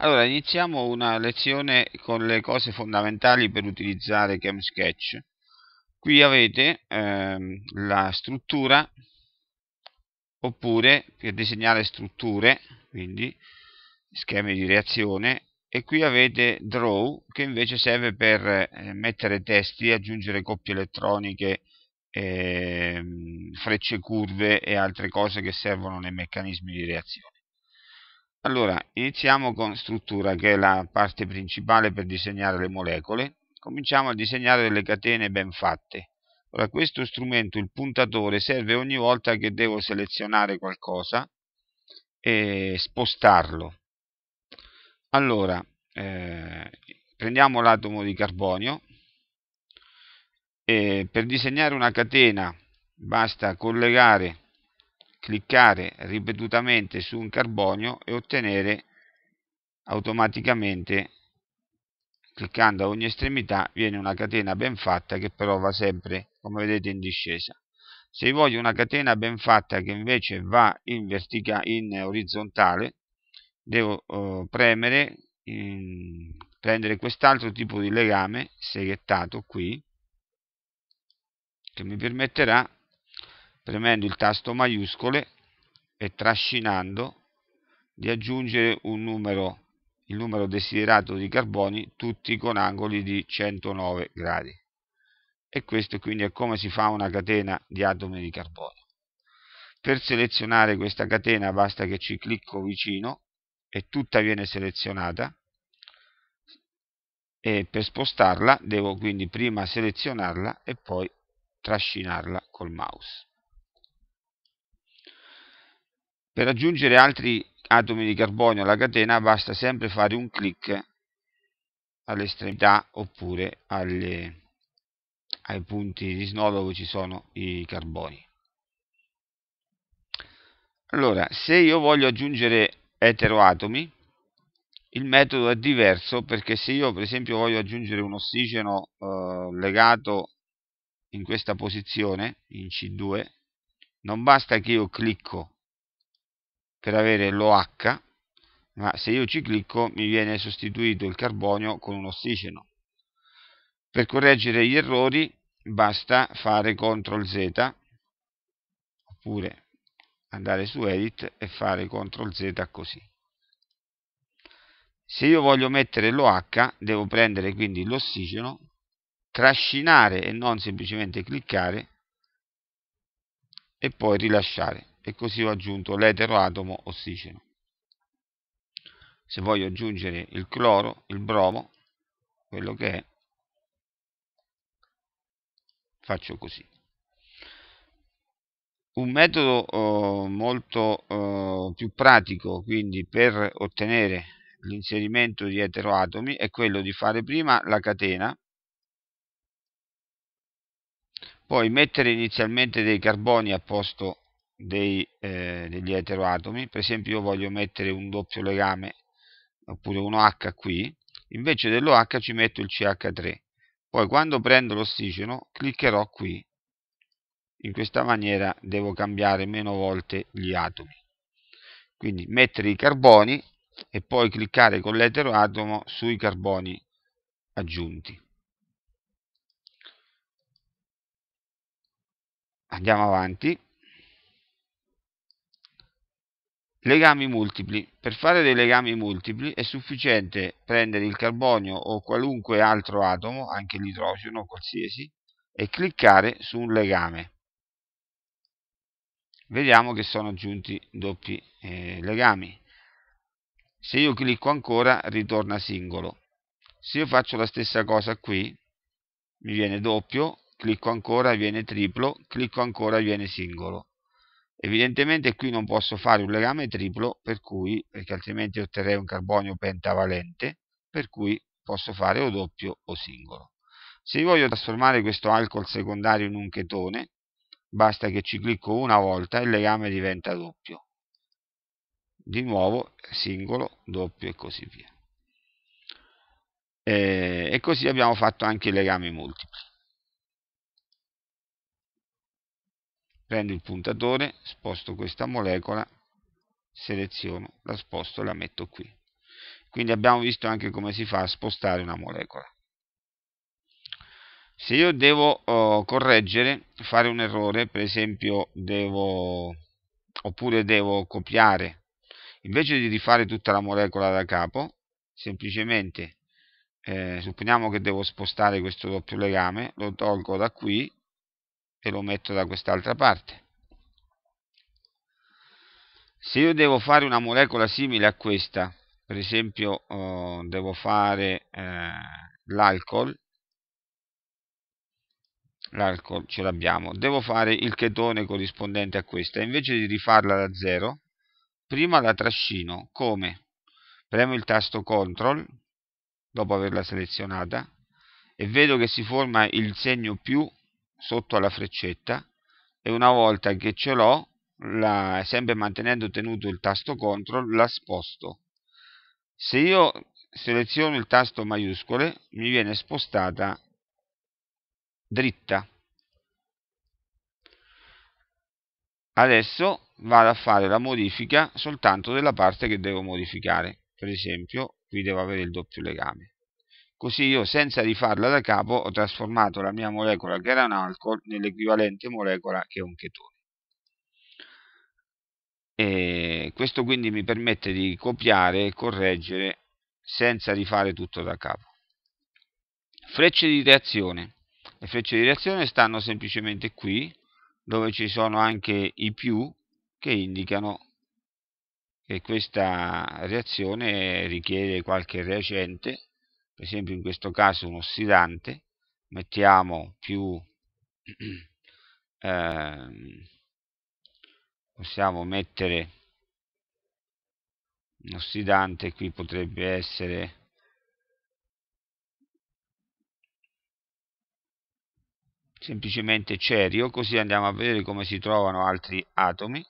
Allora, iniziamo una lezione con le cose fondamentali per utilizzare ChemSketch. Qui avete ehm, la struttura, oppure per disegnare strutture, quindi schemi di reazione, e qui avete Draw, che invece serve per eh, mettere testi, aggiungere coppie elettroniche, ehm, frecce curve e altre cose che servono nei meccanismi di reazione. Allora, iniziamo con struttura, che è la parte principale per disegnare le molecole. Cominciamo a disegnare delle catene ben fatte. Ora, questo strumento, il puntatore, serve ogni volta che devo selezionare qualcosa e spostarlo. Allora, eh, prendiamo l'atomo di carbonio. E per disegnare una catena basta collegare cliccare ripetutamente su un carbonio e ottenere automaticamente cliccando a ogni estremità viene una catena ben fatta che però va sempre come vedete in discesa se voglio una catena ben fatta che invece va in, vertica, in orizzontale devo eh, premere in, prendere quest'altro tipo di legame seghettato qui che mi permetterà premendo il tasto maiuscole e trascinando di aggiungere un numero, il numero desiderato di carboni, tutti con angoli di 109 gradi. E questo quindi è come si fa una catena di atomi di carbonio. Per selezionare questa catena basta che ci clicco vicino e tutta viene selezionata e per spostarla devo quindi prima selezionarla e poi trascinarla col mouse. Per aggiungere altri atomi di carbonio alla catena basta sempre fare un clic all'estremità oppure alle, ai punti di snodo dove ci sono i carboni. Allora, se io voglio aggiungere eteroatomi, il metodo è diverso perché se io per esempio voglio aggiungere un ossigeno eh, legato in questa posizione, in C2, non basta che io clicco per avere l'OH, ma se io ci clicco mi viene sostituito il carbonio con un ossigeno. Per correggere gli errori basta fare CTRL Z oppure andare su Edit e fare CTRL Z così. Se io voglio mettere l'OH devo prendere quindi l'ossigeno, trascinare e non semplicemente cliccare e poi rilasciare e così ho aggiunto l'eteroatomo ossigeno. Se voglio aggiungere il cloro, il bromo, quello che è, faccio così. Un metodo eh, molto eh, più pratico quindi per ottenere l'inserimento di eteroatomi è quello di fare prima la catena, poi mettere inizialmente dei carboni a posto dei, eh, degli eteroatomi per esempio io voglio mettere un doppio legame oppure un OH qui invece dell'OH ci metto il CH3 poi quando prendo l'ossigeno cliccherò qui in questa maniera devo cambiare meno volte gli atomi quindi mettere i carboni e poi cliccare con l'eteroatomo sui carboni aggiunti andiamo avanti Legami multipli. Per fare dei legami multipli è sufficiente prendere il carbonio o qualunque altro atomo, anche l'idrogeno, qualsiasi, e cliccare su un legame. Vediamo che sono aggiunti doppi eh, legami. Se io clicco ancora ritorna singolo. Se io faccio la stessa cosa qui, mi viene doppio, clicco ancora viene triplo, clicco ancora viene singolo. Evidentemente qui non posso fare un legame triplo, per cui, perché altrimenti otterrei un carbonio pentavalente, per cui posso fare o doppio o singolo. Se io voglio trasformare questo alcol secondario in un chetone, basta che ci clicco una volta e il legame diventa doppio. Di nuovo singolo, doppio e così via. Eh, e così abbiamo fatto anche i legami multipli. prendo il puntatore sposto questa molecola seleziono la sposto e la metto qui quindi abbiamo visto anche come si fa a spostare una molecola se io devo oh, correggere fare un errore per esempio devo oppure devo copiare invece di rifare tutta la molecola da capo semplicemente eh, supponiamo che devo spostare questo doppio legame lo tolgo da qui e lo metto da quest'altra parte. Se io devo fare una molecola simile a questa, per esempio oh, devo fare eh, l'alcol, l'alcol ce l'abbiamo, devo fare il chetone corrispondente a questa, invece di rifarla da zero, prima la trascino, come? Premo il tasto CTRL, dopo averla selezionata, e vedo che si forma il segno più sotto alla freccetta e una volta che ce l'ho, la, sempre mantenendo tenuto il tasto CTRL, la sposto. Se io seleziono il tasto maiuscole, mi viene spostata dritta. Adesso vado a fare la modifica soltanto della parte che devo modificare. Per esempio, qui devo avere il doppio legame. Così io, senza rifarla da capo, ho trasformato la mia molecola che era un alcol nell'equivalente molecola che è un chetone. E questo quindi mi permette di copiare e correggere senza rifare tutto da capo. Frecce di reazione. Le frecce di reazione stanno semplicemente qui, dove ci sono anche i più che indicano che questa reazione richiede qualche reagente per esempio in questo caso un ossidante, mettiamo più, eh, possiamo mettere un ossidante, qui potrebbe essere semplicemente cerio, così andiamo a vedere come si trovano altri atomi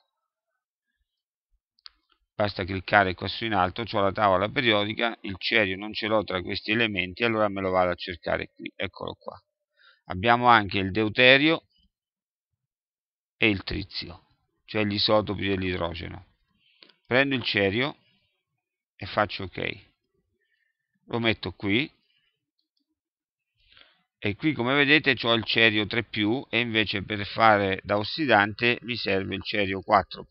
basta cliccare qua su in alto, ho la tavola periodica, il cerio non ce l'ho tra questi elementi, allora me lo vado a cercare qui, eccolo qua. Abbiamo anche il deuterio e il trizio, cioè gli isotopi dell'idrogeno. Prendo il cerio e faccio ok. Lo metto qui e qui come vedete ho il cerio 3 e invece per fare da ossidante mi serve il cerio 4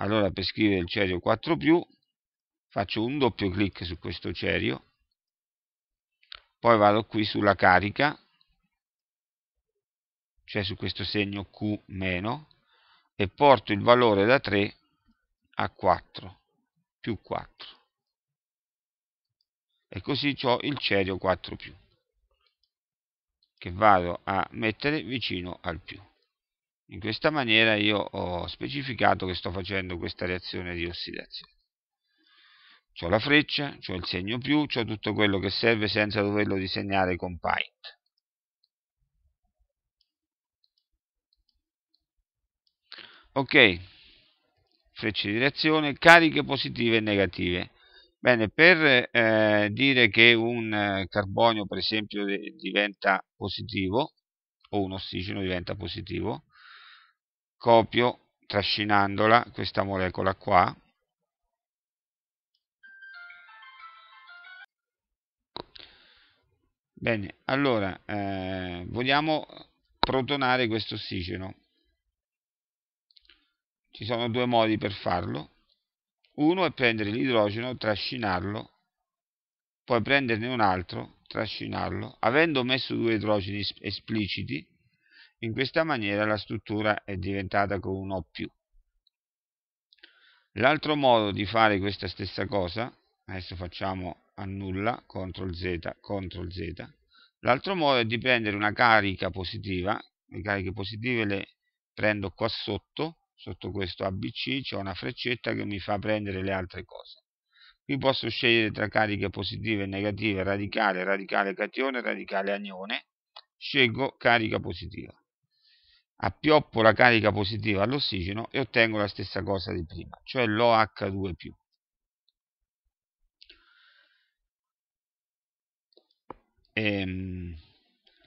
allora per scrivere il cerio 4 più faccio un doppio clic su questo cerio poi vado qui sulla carica cioè su questo segno Q- meno e porto il valore da 3 a 4 più 4 e così ho il cerio 4 più che vado a mettere vicino al più in questa maniera io ho specificato che sto facendo questa reazione di ossidazione. C'ho la freccia, c'ho il segno più, c'ho tutto quello che serve senza doverlo disegnare con Paint. Ok, frecce di reazione, cariche positive e negative. Bene, per eh, dire che un eh, carbonio per esempio diventa positivo o un ossigeno diventa positivo, copio trascinandola questa molecola qua bene allora eh, vogliamo protonare questo ossigeno ci sono due modi per farlo uno è prendere l'idrogeno trascinarlo poi prenderne un altro trascinarlo avendo messo due idrogeni espliciti in questa maniera la struttura è diventata con un O più. L'altro modo di fare questa stessa cosa, adesso facciamo annulla, CTRL Z, CTRL Z, l'altro modo è di prendere una carica positiva, le cariche positive le prendo qua sotto, sotto questo ABC c'è una freccetta che mi fa prendere le altre cose. Qui posso scegliere tra cariche positive e negative, radicale, radicale catione, radicale anione, scelgo carica positiva appioppo la carica positiva all'ossigeno e ottengo la stessa cosa di prima, cioè l'OH2+. E, ehm,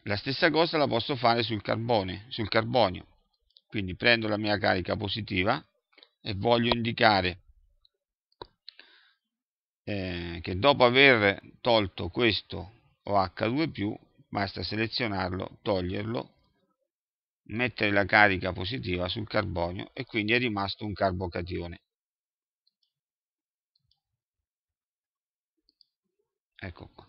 la stessa cosa la posso fare sul, carbone, sul carbonio, quindi prendo la mia carica positiva e voglio indicare eh, che dopo aver tolto questo OH2+, basta selezionarlo, toglierlo mettere la carica positiva sul carbonio e quindi è rimasto un carbocatione. Ecco qua.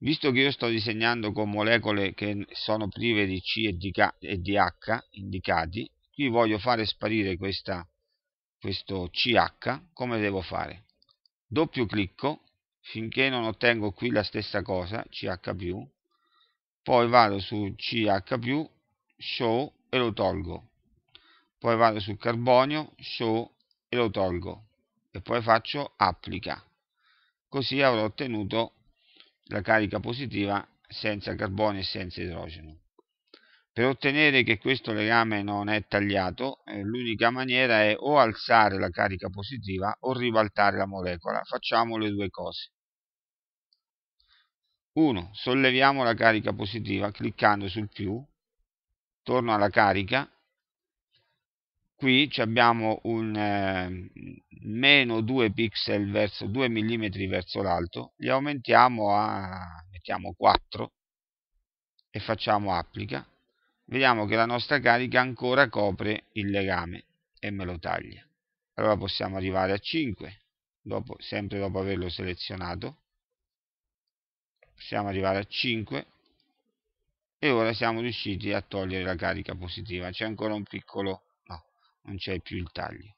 Visto che io sto disegnando con molecole che sono prive di C e di, H indicati, qui voglio fare sparire questa, questo CH, come devo fare? Doppio clicco finché non ottengo qui la stessa cosa, CH+, poi vado su CH+, show e lo tolgo, poi vado su carbonio, show e lo tolgo e poi faccio applica, così avrò ottenuto la carica positiva senza carbonio e senza idrogeno. Per ottenere che questo legame non è tagliato, eh, l'unica maniera è o alzare la carica positiva o ribaltare la molecola. Facciamo le due cose. 1. Solleviamo la carica positiva cliccando sul più, torno alla carica, qui abbiamo un eh, meno 2 pixel verso 2 mm verso l'alto, li aumentiamo a mettiamo 4 e facciamo applica, vediamo che la nostra carica ancora copre il legame e me lo taglia. Allora possiamo arrivare a 5, dopo, sempre dopo averlo selezionato, possiamo arrivare a 5 e ora siamo riusciti a togliere la carica positiva c'è ancora un piccolo no, non c'è più il taglio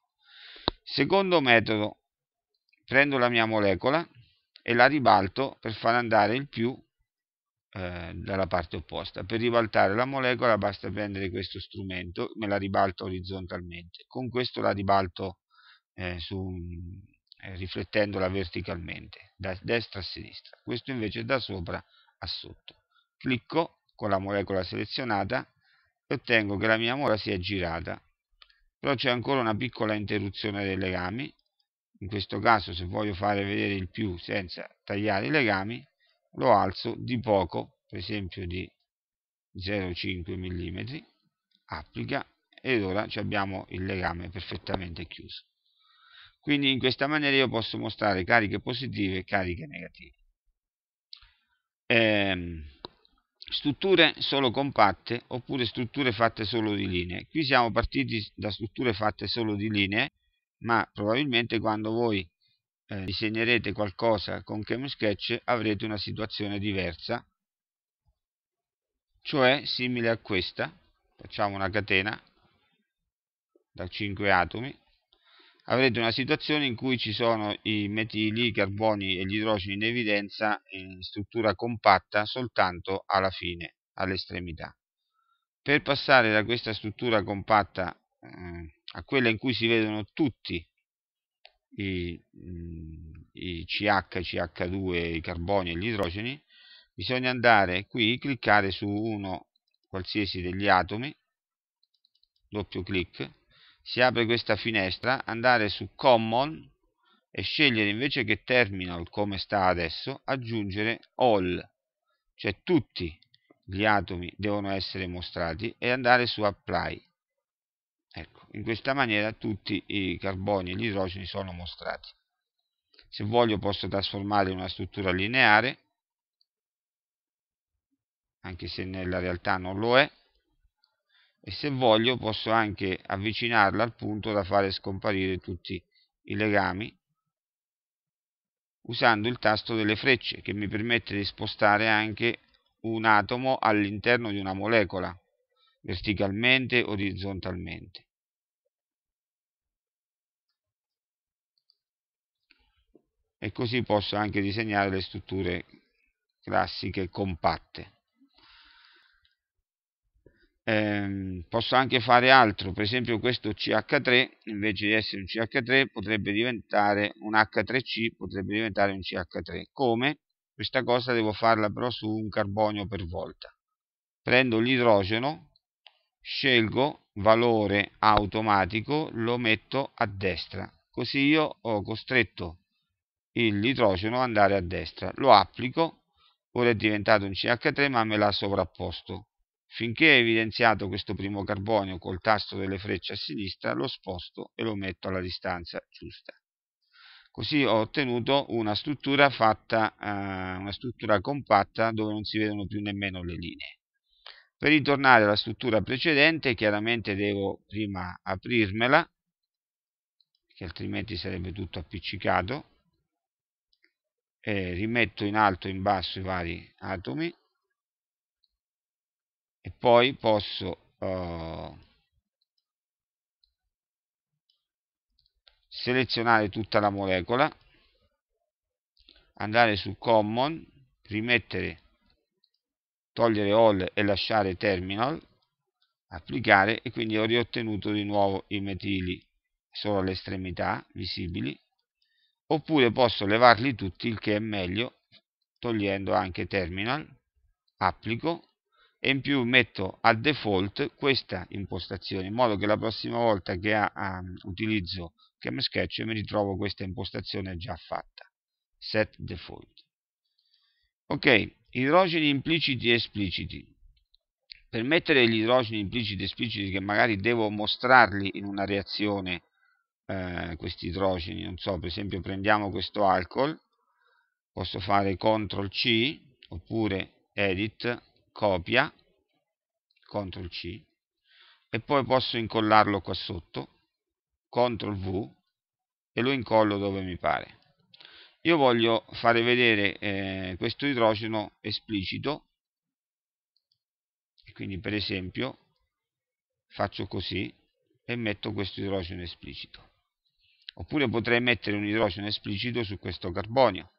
secondo metodo prendo la mia molecola e la ribalto per far andare il più eh, dalla parte opposta per ribaltare la molecola basta prendere questo strumento me la ribalto orizzontalmente con questo la ribalto eh, su eh, riflettendola verticalmente, da destra a sinistra, questo invece da sopra a sotto. Clicco con la molecola selezionata e ottengo che la mia mola sia girata, però c'è ancora una piccola interruzione dei legami, in questo caso se voglio fare vedere il più senza tagliare i legami, lo alzo di poco, per esempio di 0,5 mm, applica ed ora abbiamo il legame perfettamente chiuso. Quindi in questa maniera io posso mostrare cariche positive e cariche negative. Eh, strutture solo compatte oppure strutture fatte solo di linee. Qui siamo partiti da strutture fatte solo di linee, ma probabilmente quando voi eh, disegnerete qualcosa con ChemSketch avrete una situazione diversa, cioè simile a questa. Facciamo una catena da 5 atomi avrete una situazione in cui ci sono i metili, i carboni e gli idrogeni in evidenza in struttura compatta soltanto alla fine, all'estremità. Per passare da questa struttura compatta eh, a quella in cui si vedono tutti i, mm, i CH, CH2, i carboni e gli idrogeni, bisogna andare qui, cliccare su uno qualsiasi degli atomi, doppio clic, si apre questa finestra andare su common e scegliere invece che terminal come sta adesso aggiungere all cioè tutti gli atomi devono essere mostrati e andare su apply ecco in questa maniera tutti i carboni e gli idrogeni sono mostrati se voglio posso trasformare in una struttura lineare anche se nella realtà non lo è e se voglio posso anche avvicinarla al punto da fare scomparire tutti i legami usando il tasto delle frecce che mi permette di spostare anche un atomo all'interno di una molecola verticalmente orizzontalmente e così posso anche disegnare le strutture classiche compatte Ehm, posso anche fare altro, per esempio questo CH3 invece di essere un CH3 potrebbe diventare un H3C, potrebbe diventare un CH3. Come? Questa cosa devo farla però su un carbonio per volta. Prendo l'idrogeno, scelgo valore automatico, lo metto a destra, così io ho costretto l'idrogeno ad andare a destra. Lo applico, ora è diventato un CH3 ma me l'ha sovrapposto Finché è evidenziato questo primo carbonio col tasto delle frecce a sinistra, lo sposto e lo metto alla distanza giusta. Così ho ottenuto una struttura, fatta, eh, una struttura compatta dove non si vedono più nemmeno le linee. Per ritornare alla struttura precedente, chiaramente devo prima aprirmela, che altrimenti sarebbe tutto appiccicato, rimetto in alto e in basso i vari atomi, e poi posso uh, selezionare tutta la molecola andare su common rimettere togliere all e lasciare terminal applicare e quindi ho riottenuto di nuovo i metili solo alle estremità visibili oppure posso levarli tutti il che è meglio togliendo anche terminal applico e in più metto a default questa impostazione in modo che la prossima volta che ha, ha, ehm, utilizzo ChemSketch mi ritrovo questa impostazione già fatta set default ok idrogeni impliciti e espliciti per mettere gli idrogeni impliciti e espliciti che magari devo mostrarli in una reazione eh, questi idrogeni non so per esempio prendiamo questo alcol posso fare CTRL C oppure edit copia, CTRL C, e poi posso incollarlo qua sotto, CTRL V, e lo incollo dove mi pare. Io voglio fare vedere eh, questo idrogeno esplicito, quindi per esempio faccio così e metto questo idrogeno esplicito. Oppure potrei mettere un idrogeno esplicito su questo carbonio.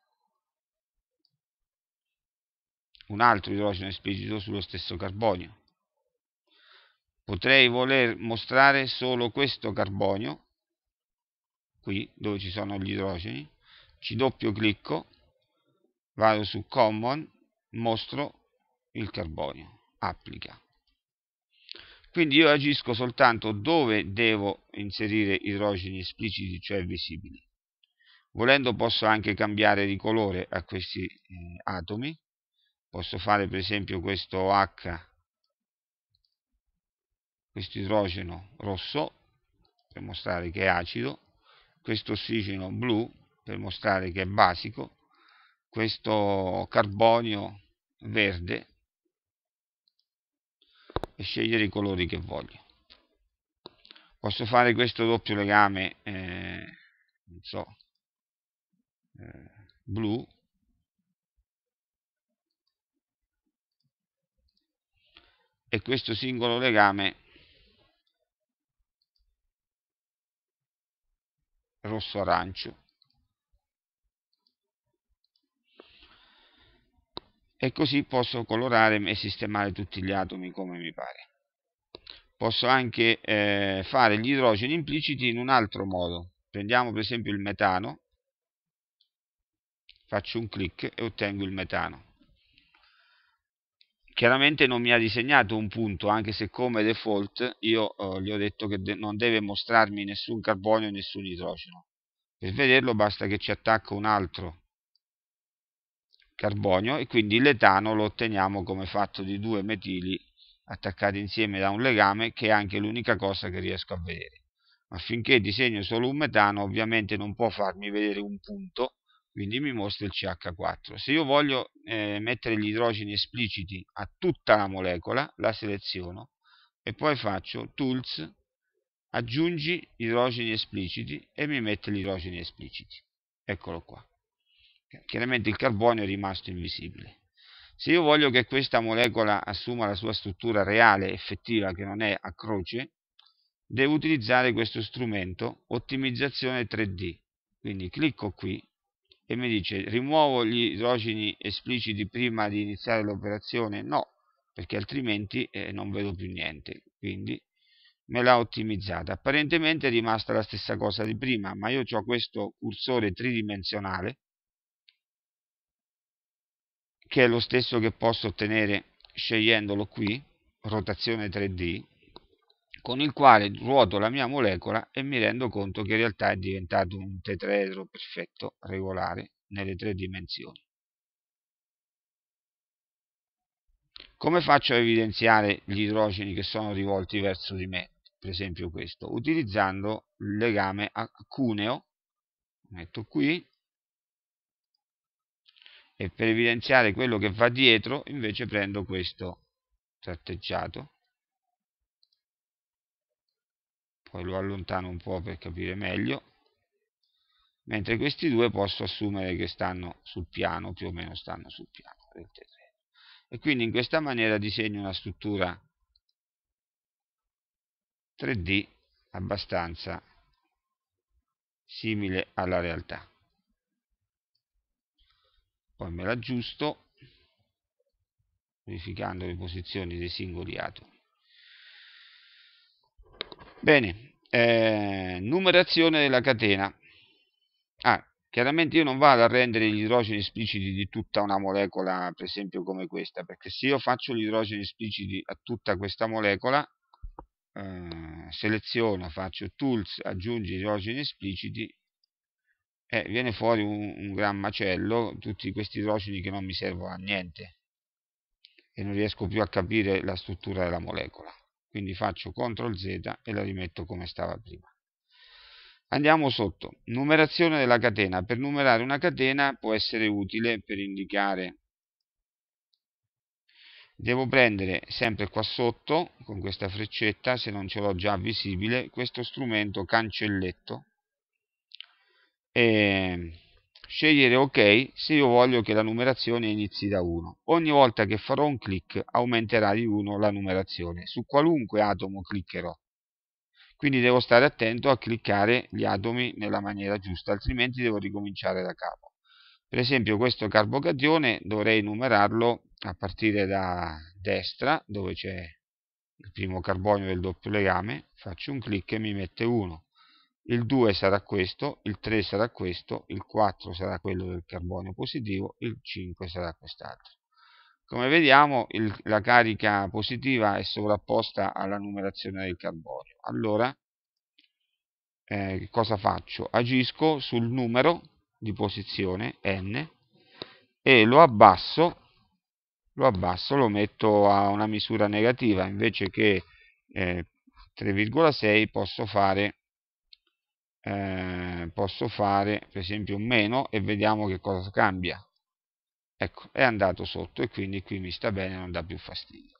un altro idrogeno esplicito sullo stesso carbonio. Potrei voler mostrare solo questo carbonio, qui dove ci sono gli idrogeni, ci doppio clicco, vado su Common, mostro il carbonio, applica. Quindi io agisco soltanto dove devo inserire idrogeni espliciti, cioè visibili. Volendo posso anche cambiare di colore a questi eh, atomi, posso fare per esempio questo H questo idrogeno rosso per mostrare che è acido questo ossigeno blu per mostrare che è basico questo carbonio verde e scegliere i colori che voglio posso fare questo doppio legame eh, non so eh, blu e questo singolo legame rosso-arancio. E così posso colorare e sistemare tutti gli atomi come mi pare. Posso anche eh, fare gli idrogeni impliciti in un altro modo. Prendiamo per esempio il metano, faccio un clic e ottengo il metano chiaramente non mi ha disegnato un punto, anche se come default io eh, gli ho detto che de non deve mostrarmi nessun carbonio e nessun idrogeno. Per vederlo basta che ci attacca un altro carbonio e quindi l'etano lo otteniamo come fatto di due metili attaccati insieme da un legame che è anche l'unica cosa che riesco a vedere. Ma finché disegno solo un metano ovviamente non può farmi vedere un punto quindi mi mostra il CH4. Se io voglio eh, mettere gli idrogeni espliciti a tutta la molecola, la seleziono e poi faccio Tools, aggiungi idrogeni espliciti e mi mette gli idrogeni espliciti. Eccolo qua. Cioè, chiaramente il carbonio è rimasto invisibile. Se io voglio che questa molecola assuma la sua struttura reale, effettiva, che non è a croce, devo utilizzare questo strumento ottimizzazione 3D. Quindi clicco qui e mi dice rimuovo gli idrogeni espliciti prima di iniziare l'operazione? No, perché altrimenti eh, non vedo più niente, quindi me l'ha ottimizzata. Apparentemente è rimasta la stessa cosa di prima, ma io ho questo cursore tridimensionale che è lo stesso che posso ottenere scegliendolo qui, rotazione 3D, con il quale ruoto la mia molecola e mi rendo conto che in realtà è diventato un tetraedro perfetto regolare nelle tre dimensioni. Come faccio a evidenziare gli idrogeni che sono rivolti verso di me? Per esempio questo, utilizzando il legame a cuneo, metto qui, e per evidenziare quello che va dietro invece prendo questo tratteggiato poi lo allontano un po' per capire meglio, mentre questi due posso assumere che stanno sul piano, più o meno stanno sul piano del terreno. E quindi in questa maniera disegno una struttura 3D abbastanza simile alla realtà. Poi me l'aggiusto, verificando le posizioni dei singoli atomi. Bene, eh, numerazione della catena. Ah, chiaramente io non vado a rendere gli idrogeni espliciti di tutta una molecola, per esempio come questa, perché se io faccio gli idrogeni espliciti a tutta questa molecola, eh, seleziono, faccio tools, aggiungi idrogeni espliciti, eh, viene fuori un, un, gran macello, tutti questi idrogeni che non mi servono a niente e non riesco più a capire la struttura della molecola quindi faccio CTRL Z e la rimetto come stava prima. Andiamo sotto, numerazione della catena, per numerare una catena può essere utile per indicare, devo prendere sempre qua sotto, con questa freccetta, se non ce l'ho già visibile, questo strumento cancelletto, e ehm, scegliere ok se io voglio che la numerazione inizi da 1. Ogni volta che farò un clic aumenterà di 1 la numerazione, su qualunque atomo cliccherò. Quindi devo stare attento a cliccare gli atomi nella maniera giusta, altrimenti devo ricominciare da capo. Per esempio questo carbocatione dovrei numerarlo a partire da destra, dove c'è il primo carbonio del doppio legame, faccio un clic e mi mette 1 il 2 sarà questo, il 3 sarà questo, il 4 sarà quello del carbonio positivo, il 5 sarà quest'altro. Come vediamo il, la carica positiva è sovrapposta alla numerazione del carbonio. Allora, eh, cosa faccio? Agisco sul numero di posizione n e lo abbasso, lo abbasso, lo metto a una misura negativa, invece che eh, 3,6 posso fare eh, posso fare per esempio un meno e vediamo che cosa cambia ecco è andato sotto e quindi qui mi sta bene non dà più fastidio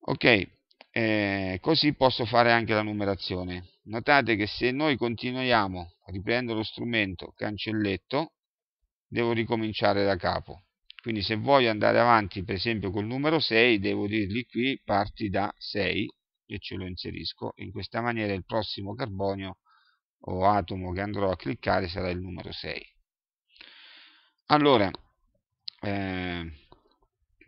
ok eh, così posso fare anche la numerazione notate che se noi continuiamo riprendo lo strumento cancelletto devo ricominciare da capo quindi se voglio andare avanti per esempio col numero 6 devo dirgli qui parti da 6 e ce lo inserisco in questa maniera il prossimo carbonio o atomo che andrò a cliccare sarà il numero 6 allora eh,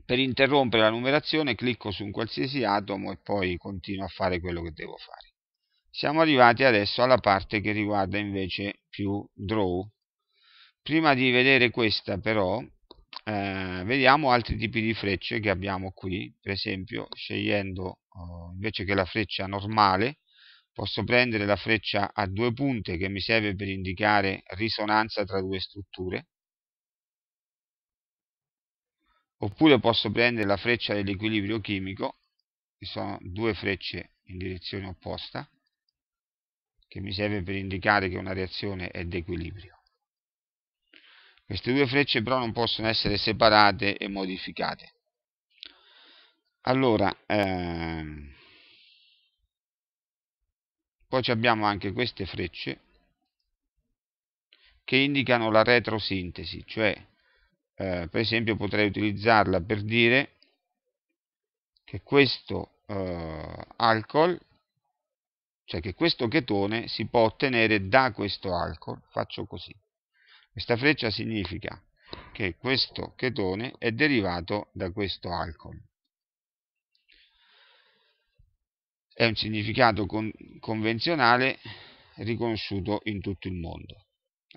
per interrompere la numerazione clicco su un qualsiasi atomo e poi continuo a fare quello che devo fare siamo arrivati adesso alla parte che riguarda invece più draw prima di vedere questa però eh, vediamo altri tipi di frecce che abbiamo qui per esempio scegliendo eh, invece che la freccia normale posso prendere la freccia a due punte che mi serve per indicare risonanza tra due strutture oppure posso prendere la freccia dell'equilibrio chimico che sono due frecce in direzione opposta che mi serve per indicare che una reazione è d'equilibrio queste due frecce però non possono essere separate e modificate. Allora, ehm, poi abbiamo anche queste frecce che indicano la retrosintesi, cioè eh, per esempio potrei utilizzarla per dire che questo eh, alcol, cioè che questo chetone si può ottenere da questo alcol, faccio così. Questa freccia significa che questo chetone è derivato da questo alcol. È un significato con convenzionale riconosciuto in tutto il mondo.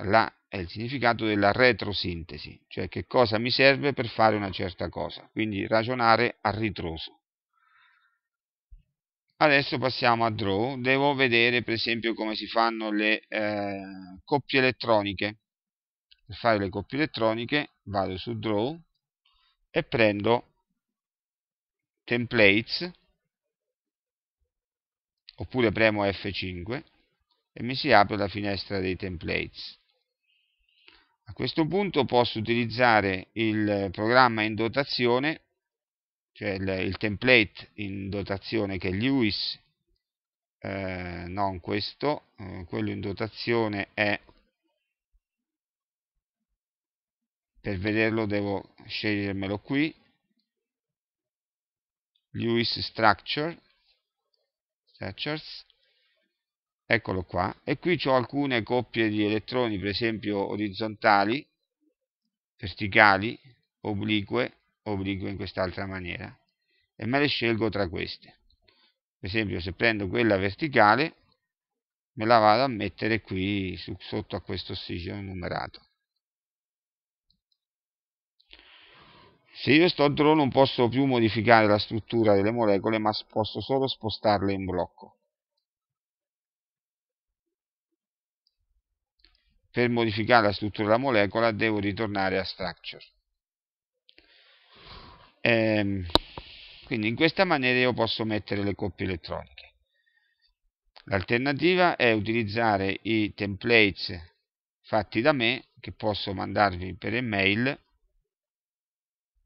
La è il significato della retrosintesi, cioè che cosa mi serve per fare una certa cosa, quindi ragionare a ritroso. Adesso passiamo a Draw, devo vedere per esempio come si fanno le eh, coppie elettroniche fare le coppie elettroniche, vado su Draw e prendo Templates, oppure premo F5 e mi si apre la finestra dei templates. A questo punto posso utilizzare il programma in dotazione, cioè il, il template in dotazione che è Lewis, eh, non questo, eh, quello in dotazione è per vederlo devo scegliermelo qui Lewis Structure Structures eccolo qua e qui ho alcune coppie di elettroni per esempio orizzontali verticali oblique oblique in quest'altra maniera e me le scelgo tra queste per esempio se prendo quella verticale me la vado a mettere qui su, sotto a questo ossigeno numerato Se io sto a drone non posso più modificare la struttura delle molecole, ma posso solo spostarle in blocco. Per modificare la struttura della molecola devo ritornare a structure. Ehm, quindi in questa maniera io posso mettere le coppie elettroniche. L'alternativa è utilizzare i templates fatti da me, che posso mandarvi per email,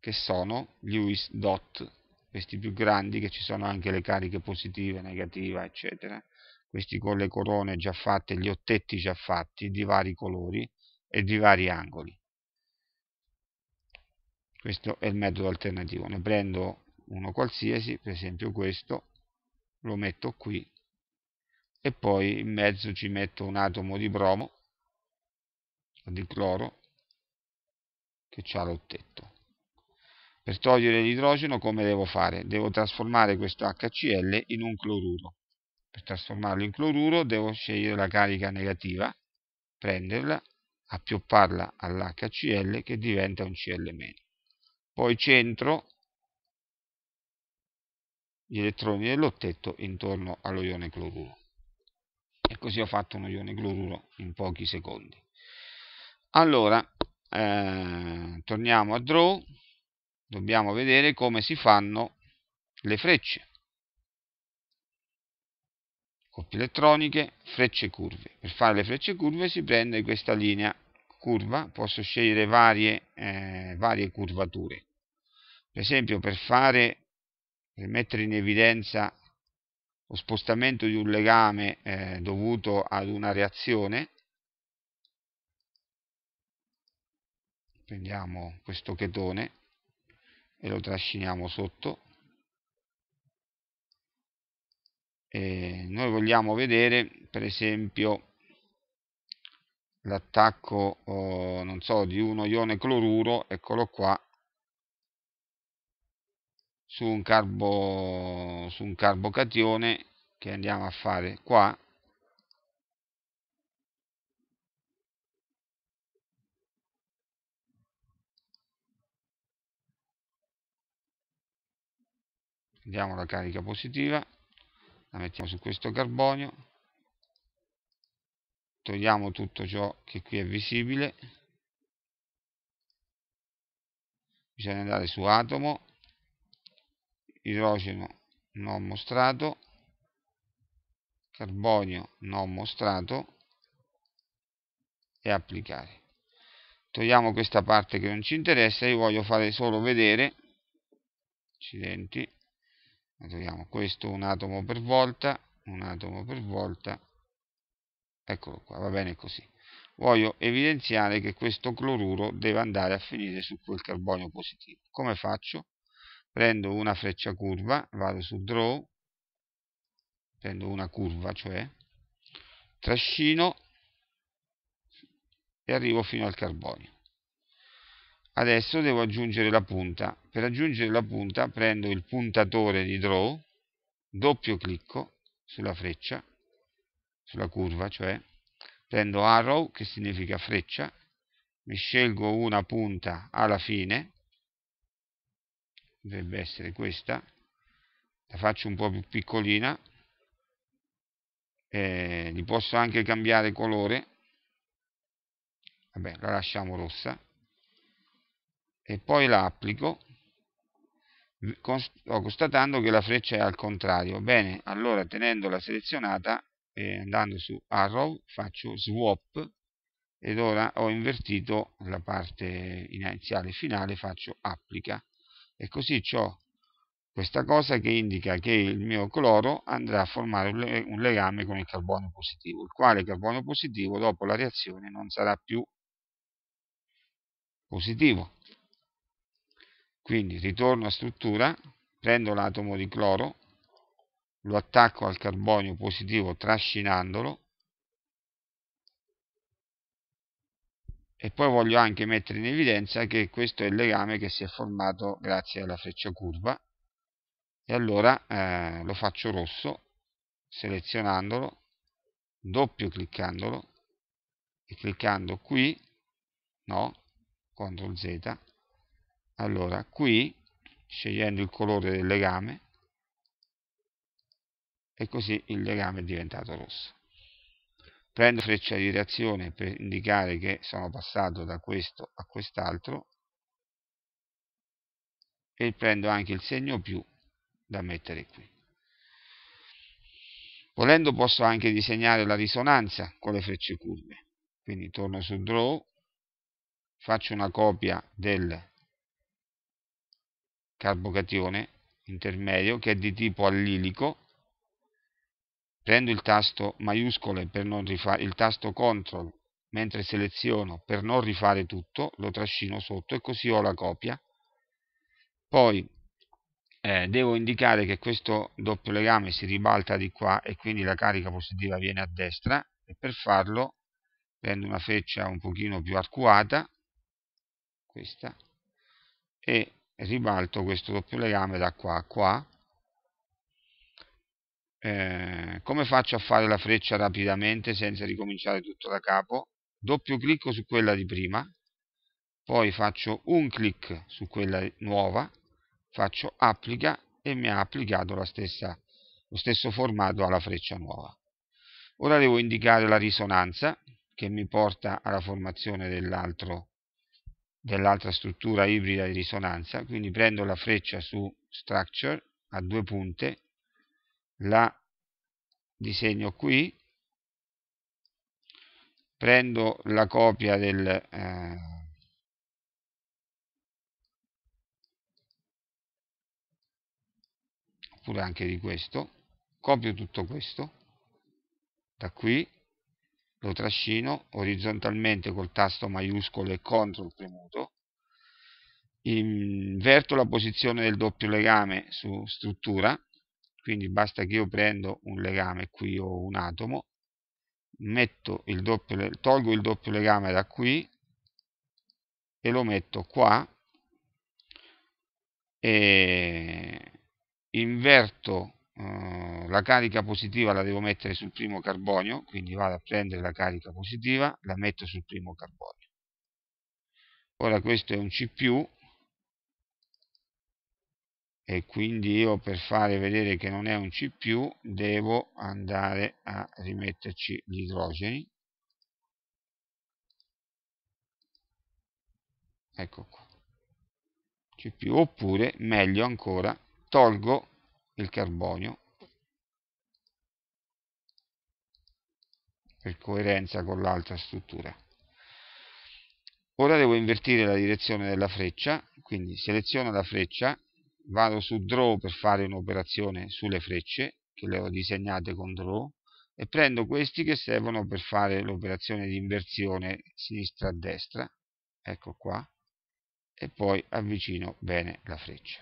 che sono gli UIS dot, questi più grandi che ci sono anche le cariche positive, negative, eccetera, questi con le corone già fatte, gli ottetti già fatti di vari colori e di vari angoli. Questo è il metodo alternativo, ne prendo uno qualsiasi, per esempio questo, lo metto qui e poi in mezzo ci metto un atomo di bromo, di cloro, che ha l'ottetto. Per togliere l'idrogeno come devo fare? Devo trasformare questo HCl in un cloruro. Per trasformarlo in cloruro devo scegliere la carica negativa, prenderla, appiopparla all'HCl che diventa un Cl-. Poi centro gli elettroni dell'ottetto intorno allo ione cloruro. E così ho fatto un ione cloruro in pochi secondi. Allora, eh, torniamo a Draw, dobbiamo vedere come si fanno le frecce coppie elettroniche frecce curve per fare le frecce curve si prende questa linea curva posso scegliere varie, eh, varie curvature per esempio per fare per mettere in evidenza lo spostamento di un legame eh, dovuto ad una reazione prendiamo questo chetone e lo trasciniamo sotto e noi vogliamo vedere per esempio l'attacco oh, non so di uno ione cloruro eccolo qua su un carbo su un carbocatione che andiamo a fare qua diamo la carica positiva la mettiamo su questo carbonio togliamo tutto ciò che qui è visibile bisogna andare su atomo idrogeno non mostrato carbonio non mostrato e applicare togliamo questa parte che non ci interessa io voglio fare solo vedere accidenti troviamo questo un atomo per volta un atomo per volta eccolo qua va bene così voglio evidenziare che questo cloruro deve andare a finire su quel carbonio positivo come faccio prendo una freccia curva vado su draw prendo una curva cioè trascino e arrivo fino al carbonio adesso devo aggiungere la punta per aggiungere la punta prendo il puntatore di draw doppio clicco sulla freccia sulla curva cioè prendo arrow che significa freccia mi scelgo una punta alla fine dovrebbe essere questa la faccio un po' più piccolina eh, li posso anche cambiare colore vabbè la lasciamo rossa e poi la applico constatando che la freccia è al contrario bene allora tenendola selezionata e andando su arrow faccio swap ed ora ho invertito la parte iniziale e finale faccio applica e così ho questa cosa che indica che il mio cloro andrà a formare un legame con il carbonio positivo il quale carbonio positivo dopo la reazione non sarà più positivo quindi ritorno a struttura, prendo l'atomo di cloro, lo attacco al carbonio positivo trascinandolo e poi voglio anche mettere in evidenza che questo è il legame che si è formato grazie alla freccia curva e allora eh, lo faccio rosso selezionandolo, doppio cliccandolo e cliccando qui, no, CTRL Z allora qui scegliendo il colore del legame e così il legame è diventato rosso prendo freccia di reazione per indicare che sono passato da questo a quest'altro e prendo anche il segno più da mettere qui volendo posso anche disegnare la risonanza con le frecce curve quindi torno su draw faccio una copia del carbocatione intermedio che è di tipo allilico prendo il tasto maiuscole per non rifare il tasto CTRL mentre seleziono per non rifare tutto lo trascino sotto e così ho la copia poi eh, devo indicare che questo doppio legame si ribalta di qua e quindi la carica positiva viene a destra e per farlo prendo una freccia un pochino più arcuata questa e ribalto questo doppio legame da qua a qua eh, come faccio a fare la freccia rapidamente senza ricominciare tutto da capo doppio clicco su quella di prima poi faccio un clic su quella nuova faccio applica e mi ha applicato stessa, lo stesso formato alla freccia nuova ora devo indicare la risonanza che mi porta alla formazione dell'altro dell'altra struttura ibrida di risonanza, quindi prendo la freccia su structure a due punte, la disegno qui, prendo la copia del, eh, oppure anche di questo, copio tutto questo da qui lo trascino orizzontalmente col tasto maiuscolo e CTRL premuto, inverto la posizione del doppio legame su struttura, quindi basta che io prendo un legame qui o un atomo, il doppio, tolgo il doppio legame da qui e lo metto qua e inverto eh, la carica positiva la devo mettere sul primo carbonio, quindi vado a prendere la carica positiva, la metto sul primo carbonio. Ora questo è un C+, e quindi io per fare vedere che non è un C+, devo andare a rimetterci gli idrogeni. Ecco qua. C+, oppure, meglio ancora, tolgo il carbonio per coerenza con l'altra struttura. Ora devo invertire la direzione della freccia, quindi seleziono la freccia, vado su Draw per fare un'operazione sulle frecce, che le ho disegnate con Draw, e prendo questi che servono per fare l'operazione di inversione sinistra-destra, a ecco qua, e poi avvicino bene la freccia.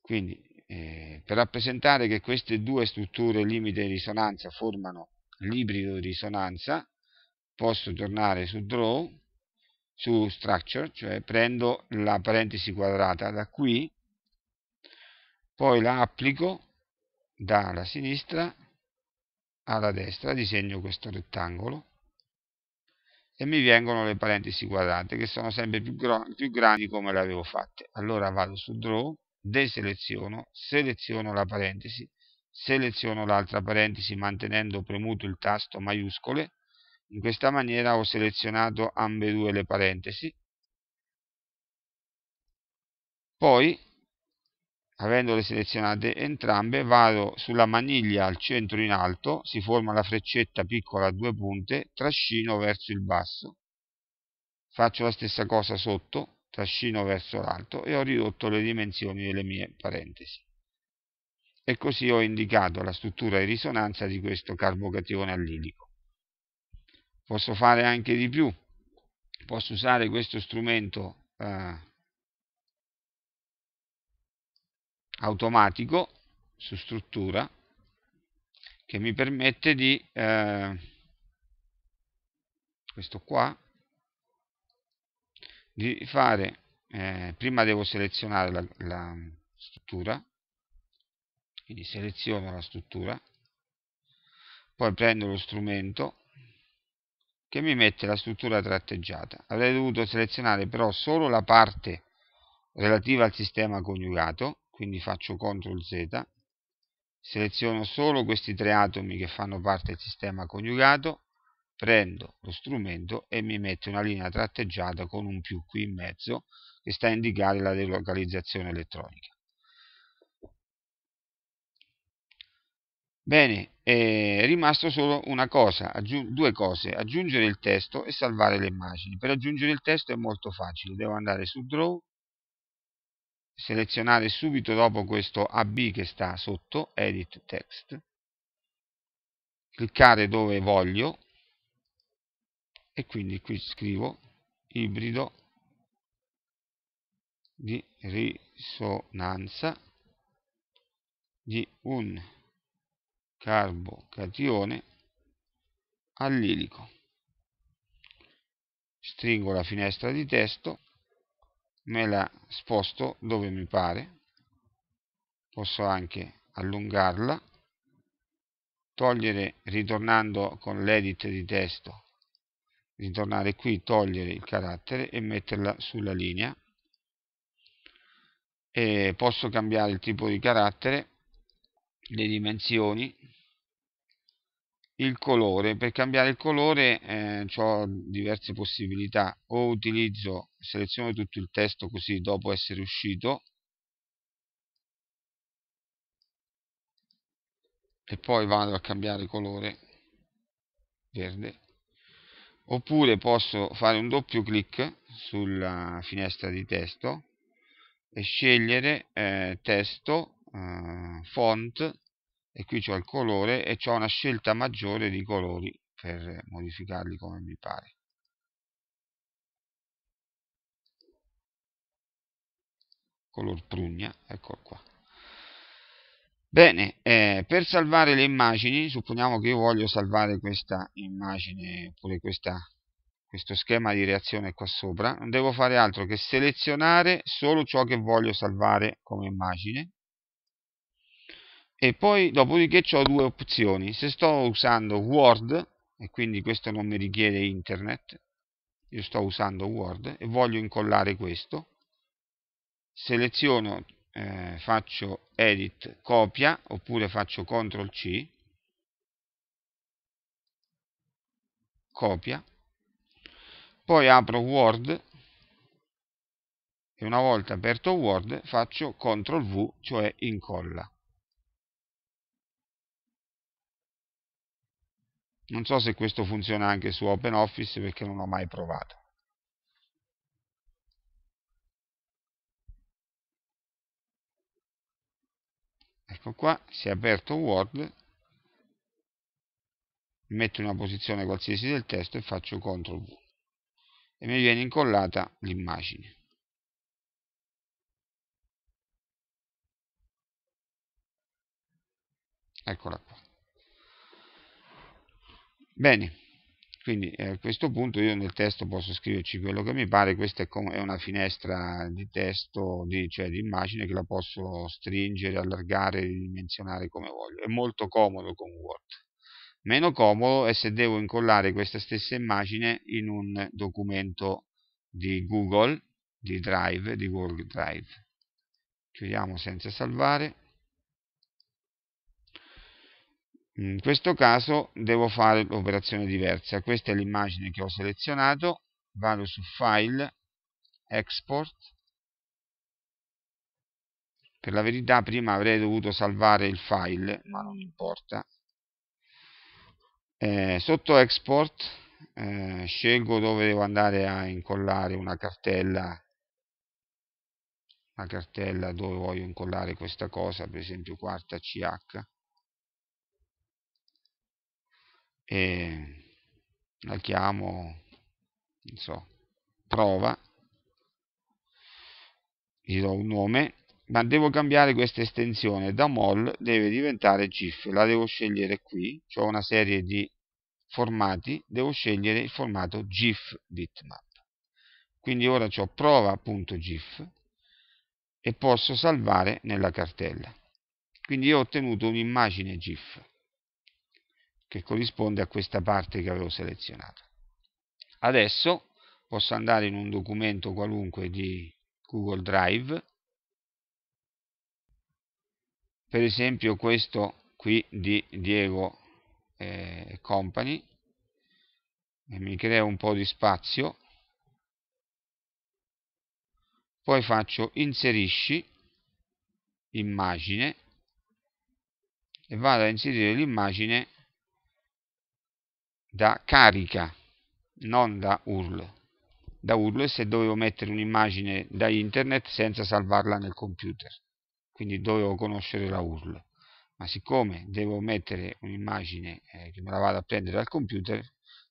Quindi eh, per rappresentare che queste due strutture limite di risonanza formano l'ibrido di risonanza, posso tornare su draw, su structure, cioè prendo la parentesi quadrata da qui, poi la applico dalla sinistra alla destra, disegno questo rettangolo e mi vengono le parentesi quadrate che sono sempre più, più grandi come le avevo fatte. Allora vado su draw, deseleziono, seleziono la parentesi, seleziono l'altra parentesi mantenendo premuto il tasto maiuscole, in questa maniera ho selezionato ambedue le parentesi, poi avendole selezionate entrambe vado sulla maniglia al centro in alto, si forma la freccetta piccola a due punte, trascino verso il basso, faccio la stessa cosa sotto, trascino verso l'alto e ho ridotto le dimensioni delle mie parentesi. E così ho indicato la struttura di risonanza di questo carbocatione allidico. Posso fare anche di più, posso usare questo strumento eh, automatico su struttura che mi permette di eh, questo qua di fare eh, prima devo selezionare la, la struttura quindi seleziono la struttura poi prendo lo strumento che mi mette la struttura tratteggiata avrei dovuto selezionare però solo la parte relativa al sistema coniugato quindi faccio CTRL Z seleziono solo questi tre atomi che fanno parte del sistema coniugato prendo lo strumento e mi metto una linea tratteggiata con un più qui in mezzo che sta a indicare la delocalizzazione elettronica. Bene, è rimasto solo una cosa, due cose, aggiungere il testo e salvare le immagini. Per aggiungere il testo è molto facile, devo andare su Draw, selezionare subito dopo questo AB che sta sotto, Edit Text, cliccare dove voglio, e quindi qui scrivo ibrido di risonanza di un carbocatione allilico. Stringo la finestra di testo, me la sposto dove mi pare, posso anche allungarla, togliere ritornando con l'edit di testo ritornare qui, togliere il carattere e metterla sulla linea. E posso cambiare il tipo di carattere, le dimensioni, il colore. Per cambiare il colore eh, ho diverse possibilità. O utilizzo, seleziono tutto il testo così dopo essere uscito, e poi vado a cambiare colore verde oppure posso fare un doppio clic sulla finestra di testo e scegliere eh, testo, eh, font e qui c'è il colore e ho una scelta maggiore di colori per modificarli come mi pare. Color prugna, eccolo qua. Bene, eh, per salvare le immagini, supponiamo che io voglio salvare questa immagine, oppure questa, questo schema di reazione qua sopra, non devo fare altro che selezionare solo ciò che voglio salvare come immagine, e poi dopodiché ho due opzioni, se sto usando Word, e quindi questo non mi richiede internet, io sto usando Word e voglio incollare questo, seleziono eh, faccio edit copia oppure faccio ctrl c copia poi apro word e una volta aperto word faccio ctrl v cioè incolla non so se questo funziona anche su OpenOffice perché non l'ho mai provato ecco qua si è aperto Word metto una posizione qualsiasi del testo e faccio CTRL V e mi viene incollata l'immagine eccola qua bene quindi eh, a questo punto io nel testo posso scriverci quello che mi pare, questa è una finestra di testo, di, cioè di immagine che la posso stringere, allargare, ridimensionare come voglio. È molto comodo con Word. Meno comodo è se devo incollare questa stessa immagine in un documento di Google, di Drive, di Google Drive. Chiudiamo senza salvare. In questo caso devo fare l'operazione diversa. Questa è l'immagine che ho selezionato, vado su File, Export. Per la verità prima avrei dovuto salvare il file, ma non importa. Eh, sotto Export eh, scelgo dove devo andare a incollare una cartella una cartella dove voglio incollare questa cosa, per esempio quarta CH e la chiamo, non so, prova, gli do un nome, ma devo cambiare questa estensione, da mol deve diventare GIF, la devo scegliere qui, ho una serie di formati, devo scegliere il formato GIF bitmap. Quindi ora ho prova.gif e posso salvare nella cartella. Quindi ho ottenuto un'immagine GIF che corrisponde a questa parte che avevo selezionato. Adesso posso andare in un documento qualunque di Google Drive, per esempio questo qui di Diego eh, Company, e mi crea un po' di spazio, poi faccio inserisci immagine e vado a inserire l'immagine da carica, non da URL. Da URL è se dovevo mettere un'immagine da internet senza salvarla nel computer, quindi dovevo conoscere la URL. Ma siccome devo mettere un'immagine eh, che me la vado a prendere dal computer,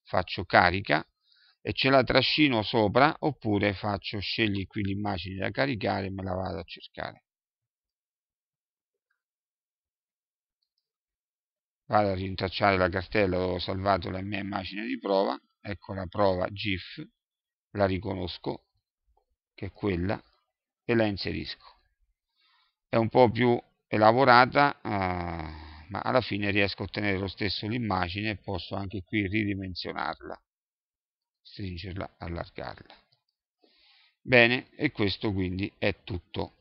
faccio carica e ce la trascino sopra oppure faccio scegli qui l'immagine da caricare e me la vado a cercare. vado a rintracciare la cartella dove ho salvato la mia immagine di prova ecco la prova GIF la riconosco che è quella e la inserisco è un po' più elaborata eh, ma alla fine riesco a ottenere lo stesso l'immagine e posso anche qui ridimensionarla stringerla, allargarla bene e questo quindi è tutto